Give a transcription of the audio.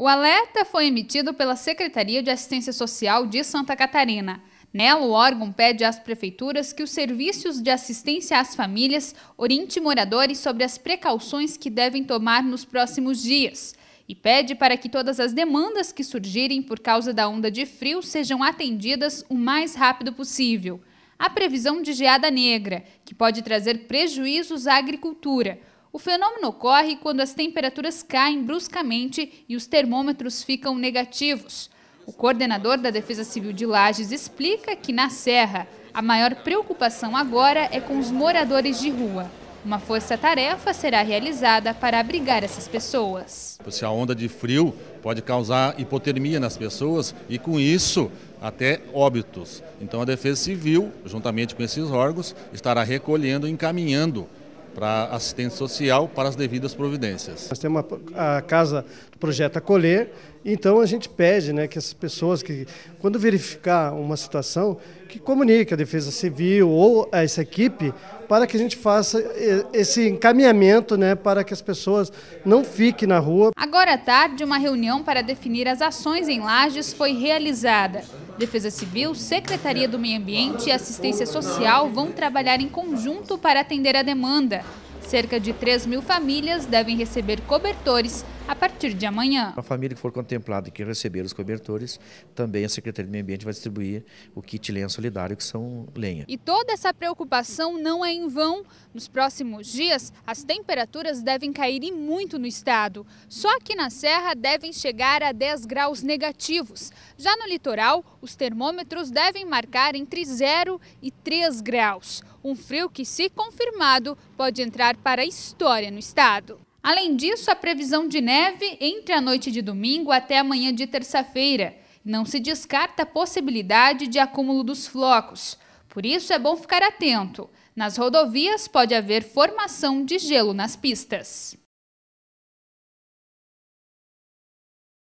O alerta foi emitido pela Secretaria de Assistência Social de Santa Catarina. Nela, o órgão pede às prefeituras que os serviços de assistência às famílias oriente moradores sobre as precauções que devem tomar nos próximos dias e pede para que todas as demandas que surgirem por causa da onda de frio sejam atendidas o mais rápido possível. A previsão de geada negra, que pode trazer prejuízos à agricultura, o fenômeno ocorre quando as temperaturas caem bruscamente e os termômetros ficam negativos. O coordenador da Defesa Civil de Lages explica que na Serra, a maior preocupação agora é com os moradores de rua. Uma força-tarefa será realizada para abrigar essas pessoas. Se a onda de frio pode causar hipotermia nas pessoas e, com isso, até óbitos. Então, a Defesa Civil, juntamente com esses órgãos, estará recolhendo e encaminhando para assistência social para as devidas providências. Nós temos a, a casa projeto acolher. Então a gente pede né, que essas pessoas que, quando verificar uma situação, que comunique a Defesa Civil ou a essa equipe para que a gente faça esse encaminhamento né, para que as pessoas não fiquem na rua. Agora à tarde, uma reunião para definir as ações em Lages foi realizada. Defesa Civil, Secretaria do Meio Ambiente e Assistência Social vão trabalhar em conjunto para atender a demanda. Cerca de 3 mil famílias devem receber cobertores a partir de amanhã. A família que for contemplada e que receber os cobertores, também a Secretaria do Meio Ambiente vai distribuir o kit lenha solidário, que são lenha. E toda essa preocupação não é em vão. Nos próximos dias, as temperaturas devem cair e muito no estado. Só que na Serra devem chegar a 10 graus negativos. Já no litoral, os termômetros devem marcar entre 0 e 3 graus. Um frio que, se confirmado, pode entrar para a história no estado. Além disso, a previsão de neve entre a noite de domingo até a manhã de terça-feira. Não se descarta a possibilidade de acúmulo dos flocos. Por isso é bom ficar atento. Nas rodovias pode haver formação de gelo nas pistas.